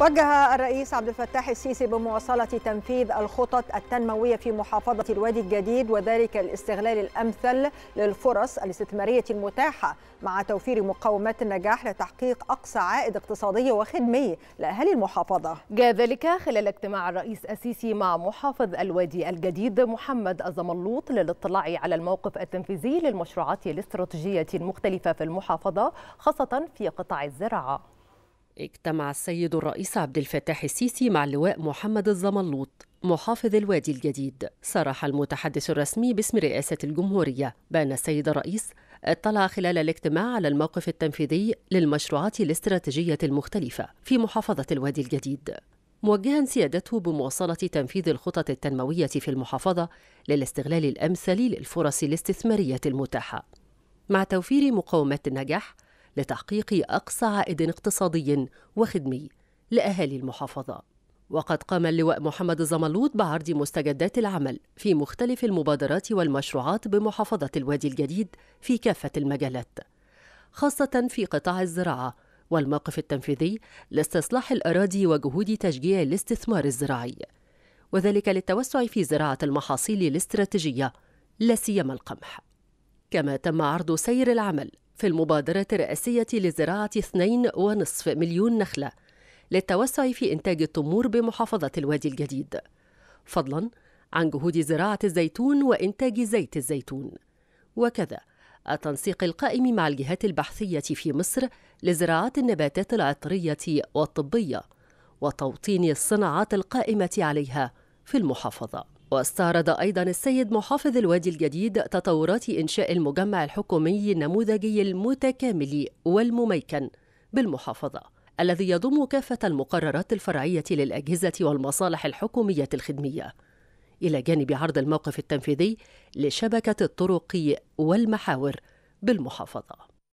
وجه الرئيس عبد الفتاح السيسي بمواصلة تنفيذ الخطط التنموية في محافظة الوادي الجديد وذلك الاستغلال الأمثل للفرص الاستثمارية المتاحة مع توفير مقومات النجاح لتحقيق أقصى عائد اقتصادي وخدمي لأهالي المحافظة جاء ذلك خلال اجتماع الرئيس السيسي مع محافظ الوادي الجديد محمد الزملوط للاطلاع على الموقف التنفيذي للمشروعات الاستراتيجية المختلفة في المحافظة خاصة في قطاع الزراعة اجتمع السيد الرئيس عبد الفتاح السيسي مع اللواء محمد الزملوط محافظ الوادي الجديد صرح المتحدث الرسمي باسم رئاسة الجمهورية بأن السيد الرئيس اطلع خلال الاجتماع على الموقف التنفيذي للمشروعات الاستراتيجية المختلفة في محافظة الوادي الجديد موجها سيادته بمواصلة تنفيذ الخطط التنموية في المحافظة للاستغلال الأمثل للفرص الاستثمارية المتاحة مع توفير مقومات النجاح لتحقيق أقصى عائد اقتصادي وخدمي لأهالي المحافظة وقد قام اللواء محمد زملوط بعرض مستجدات العمل في مختلف المبادرات والمشروعات بمحافظة الوادي الجديد في كافة المجالات خاصة في قطاع الزراعة والموقف التنفيذي لاستصلاح الأراضي وجهود تشجيع الاستثمار الزراعي وذلك للتوسع في زراعة المحاصيل الاستراتيجية لا سيما القمح كما تم عرض سير العمل في المبادرة الرئاسية لزراعة 2.5 مليون نخلة للتوسع في إنتاج التمور بمحافظة الوادي الجديد فضلا عن جهود زراعة الزيتون وإنتاج زيت الزيتون وكذا التنسيق القائم مع الجهات البحثية في مصر لزراعة النباتات العطرية والطبية وتوطين الصناعات القائمة عليها في المحافظة واستعرض أيضا السيد محافظ الوادي الجديد تطورات إنشاء المجمع الحكومي النموذجي المتكامل والمميكن بالمحافظة الذي يضم كافة المقررات الفرعية للأجهزة والمصالح الحكومية الخدمية إلى جانب عرض الموقف التنفيذي لشبكة الطرق والمحاور بالمحافظة